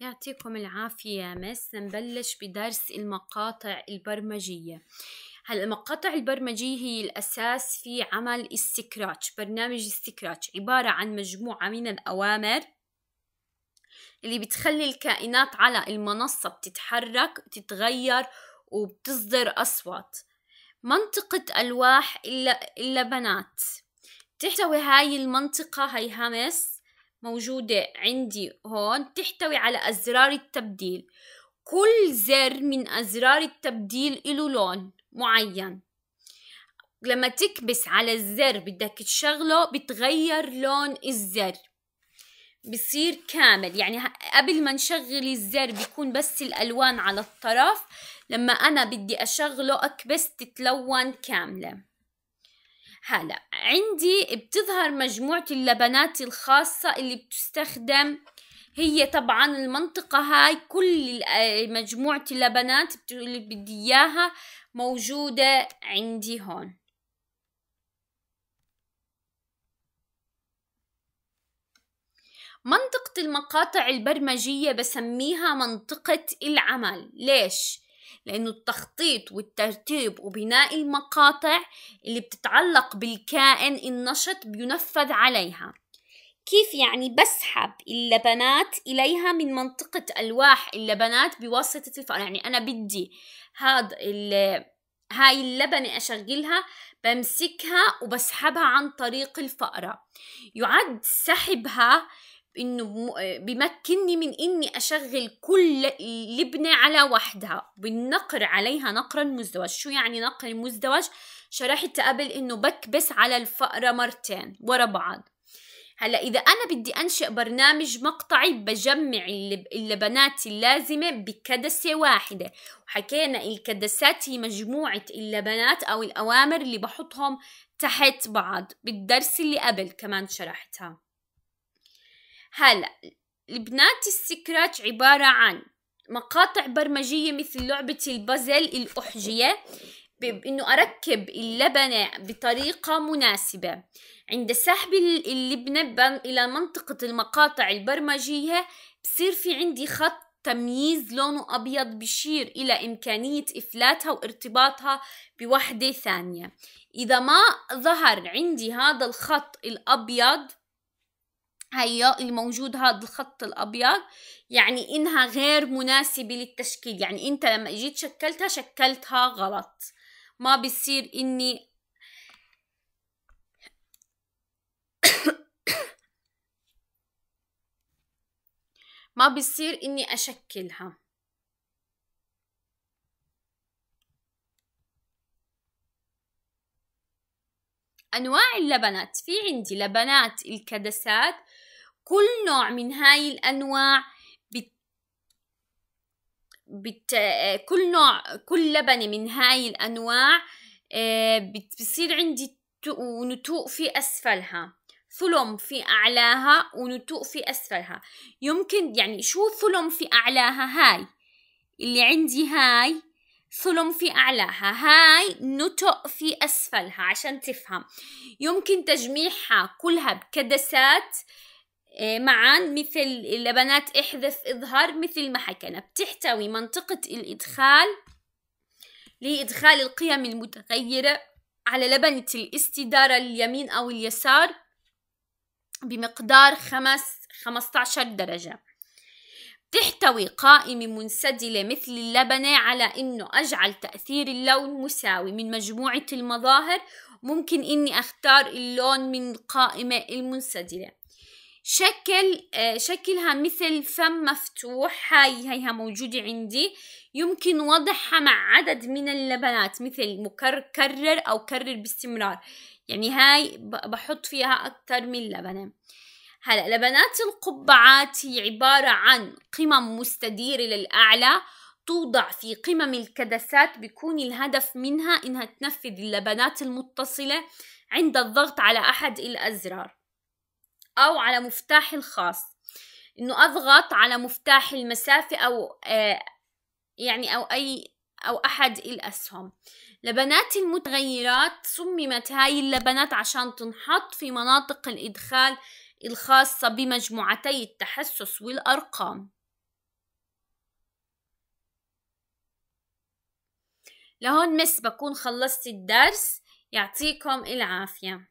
يعطيكم العافية يا مس نبلش بدرس المقاطع البرمجية هلا المقاطع البرمجية هي الأساس في عمل السكراتش برنامج السكراتش عبارة عن مجموعة من الأوامر اللي بتخلي الكائنات على المنصة بتتحرك وتتغير وبتصدر أصوات منطقة ألواح إلا, إلا بنات تحتوي هاي المنطقة هي همس موجودة عندي هون تحتوي على أزرار التبديل كل زر من أزرار التبديل له لون معين لما تكبس على الزر بدك تشغله بتغير لون الزر بصير كامل يعني قبل ما نشغل الزر بيكون بس الألوان على الطرف لما أنا بدي أشغله أكبس تتلون كاملة هلا عندي بتظهر مجموعة اللبنات الخاصة اللي بتستخدم هي طبعا المنطقة هاي كل آه، مجموعة اللبنات اللي بدي إياها موجودة عندي هون منطقة المقاطع البرمجية بسميها منطقة العمل ليش؟ لأنه التخطيط والترتيب وبناء المقاطع اللي بتتعلق بالكائن النشط بينفذ عليها كيف يعني بسحب اللبنات إليها من منطقة ألواح اللبنات بواسطة الفأرة يعني أنا بدي ال هاي اللبنة أشغلها بمسكها وبسحبها عن طريق الفأرة يعد سحبها انه آه، بمكنني من اني اشغل كل لبنه على وحدها بالنقر عليها نقرا مزدوج شو يعني نقر مزدوج شرحت قبل انه بكبس على الفأرة مرتين ورا بعض هلا اذا انا بدي انشئ برنامج مقطعي بجمع اللبنات اللازمه بكدسه واحده وحكينا الكدسات هي مجموعه اللبنات او الاوامر اللي بحطهم تحت بعض بالدرس اللي قبل كمان شرحتها هلا البنات السكراتش عبارة عن مقاطع برمجية مثل لعبة البازل الأحجية بأنه أركب اللبنة بطريقة مناسبة عند سحب اللبنة إلى منطقة المقاطع البرمجية بصير في عندي خط تمييز لونه أبيض بشير إلى إمكانية إفلاتها وارتباطها بوحدة ثانية إذا ما ظهر عندي هذا الخط الأبيض هيا الموجود هذا الخط الابيض يعني انها غير مناسبه للتشكيل يعني انت لما جيت شكلتها شكلتها غلط ما بصير اني ما بصير اني اشكلها انواع اللبنات في عندي لبنات الكدسات كل نوع من هاي الأنواع بت... بت... كل نوع كل لبنة من هاي الأنواع آه، بتصير عندي نتوء في أسفلها ثلم في أعلاها ونتوء في أسفلها يمكن يعني شو ثلم في أعلاها هاي اللي عندي هاي ثلم في أعلاها هاي نتق في أسفلها عشان تفهم يمكن تجميعها كلها بكدسات آه، معا مثل اللبنات احذف اظهر مثل ما حكينا بتحتوي منطقة الإدخال لإدخال القيم المتغيرة على لبنة الاستدارة اليمين أو اليسار بمقدار خمس عشر درجة تحتوي قائمة منسدلة مثل اللبنة على إنه أجعل تأثير اللون مساوي من مجموعة المظاهر ممكن إني أختار اللون من القائمة المنسدلة شكل آه، شكلها مثل فم مفتوح هاي هيها موجودة عندي يمكن وضعها مع عدد من اللبنات مثل مكرر أو كرر باستمرار يعني هاي بحط فيها أكتر من لبنة هلا لبنات القبعات هي عبارة عن قمم مستديرة للأعلى توضع في قمم الكدسات بيكون الهدف منها إنها تنفذ اللبنات المتصلة عند الضغط على أحد الأزرار أو على مفتاحي الخاص إنه أضغط على مفتاح المسافة أو آه، يعني أو أي أو أحد الأسهم لبنات المتغيرات صممت هاي اللبنات عشان تنحط في مناطق الإدخال الخاصة بمجموعتي التحسس والأرقام لهون مس بكون خلصت الدرس يعطيكم العافية